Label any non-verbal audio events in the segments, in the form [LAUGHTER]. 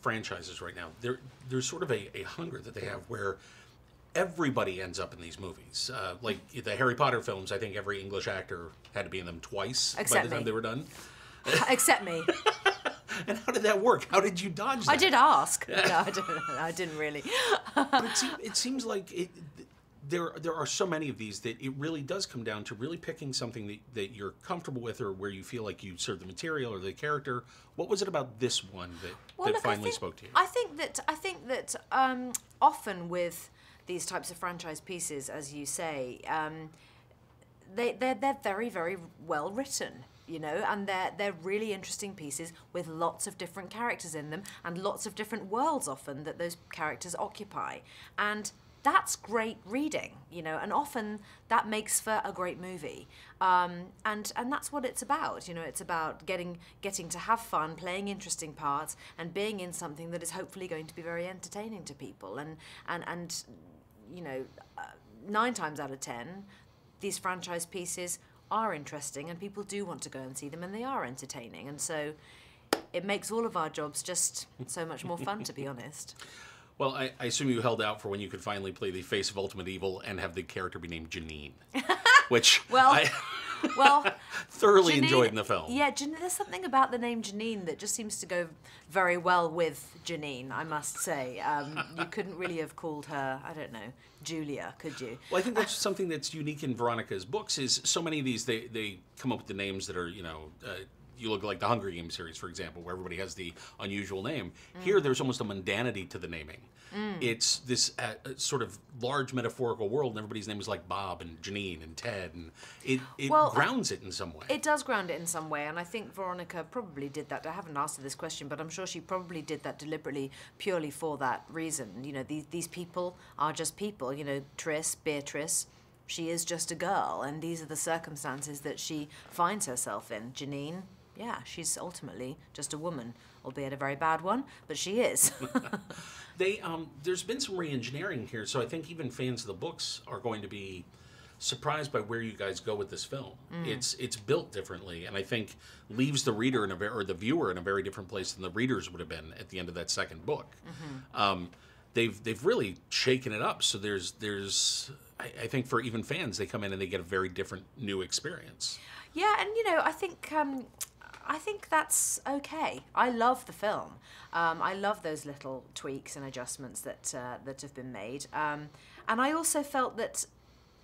franchises right now, there, there's sort of a, a hunger that they have where everybody ends up in these movies. Uh, like the Harry Potter films, I think every English actor had to be in them twice Except by the time they were done. [LAUGHS] Except me. [LAUGHS] and how did that work? How did you dodge that? I did ask. [LAUGHS] no, I didn't, I didn't really. but it, seems like it, there there are so many of these that it really does come down to really picking something that, that you're comfortable with or where you feel like you serve the material or the character. What was it about this one that, well, that look, finally think, spoke to you? I think that I think that um, often with these types of franchise pieces, as you say, um, they they're, they're very very well written you know, and they're they're really interesting pieces with lots of different characters in them and lots of different worlds often that those characters occupy. And that's great reading, you know, and often that makes for a great movie. Um, and, and that's what it's about, you know, it's about getting, getting to have fun, playing interesting parts, and being in something that is hopefully going to be very entertaining to people. And, and, and you know, uh, nine times out of ten, these franchise pieces are interesting and people do want to go and see them and they are entertaining. And so it makes all of our jobs just so much more fun, to be [LAUGHS] honest. Well, I, I, assume you held out for when you could finally play the face of Ultimate Evil and have the character be named Janine, [LAUGHS] which well, I [LAUGHS] well [LAUGHS] thoroughly Janine, enjoyed in the film. Yeah, there's something about the name Janine that just seems to go very well with Janine. I must say, um, you couldn't really have called her, I don't know, Julia, could you? Well, I think that's something that's unique in Veronica's books. Is so many of these they they come up with the names that are you know. Uh, you look like the Hunger Games series, for example, where everybody has the unusual name. Mm. Here, there's almost a mundanity to the naming. Mm. It's this uh, uh, sort of large metaphorical world, and everybody's name is like Bob and Janine and Ted, and it, it well, grounds it in some way. It does ground it in some way, and I think Veronica probably did that. I haven't asked her this question, but I'm sure she probably did that deliberately, purely for that reason. You know, these, these people are just people. You know, Tris, Beatrice she is just a girl, and these are the circumstances that she finds herself in. Janine, yeah, she's ultimately just a woman, albeit a very bad one, but she is. [LAUGHS] they um, there's been some re-engineering here, so I think even fans of the books are going to be surprised by where you guys go with this film. Mm. It's it's built differently, and I think leaves the reader in a or the viewer in a very different place than the readers would have been at the end of that second book. Mm-hmm. Um, they've they've really shaken it up. So there's there's I, I, think for even fans, they come in and they get a very different new experience. Yeah, and you know I think. Um, I think that's okay. I love the film. Um, I love those little tweaks and adjustments that uh, that have been made. Um, and I also felt that,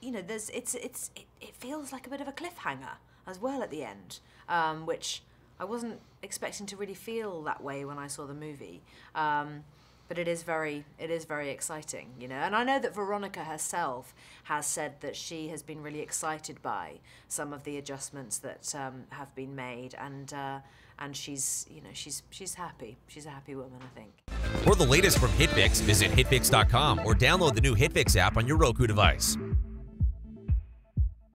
you know, there's it's it's it, it, feels like a bit of a cliffhanger as well at the end, um, which I wasn't expecting to really feel that way when I saw the movie. Um, but it is very it is very exciting you know and i know that veronica herself has said that she has been really excited by some of the adjustments that um, have been made and uh, and she's you know she's she's happy she's a happy woman i think for the latest from hitfix visit hitfix.com or download the new hitfix app on your roku device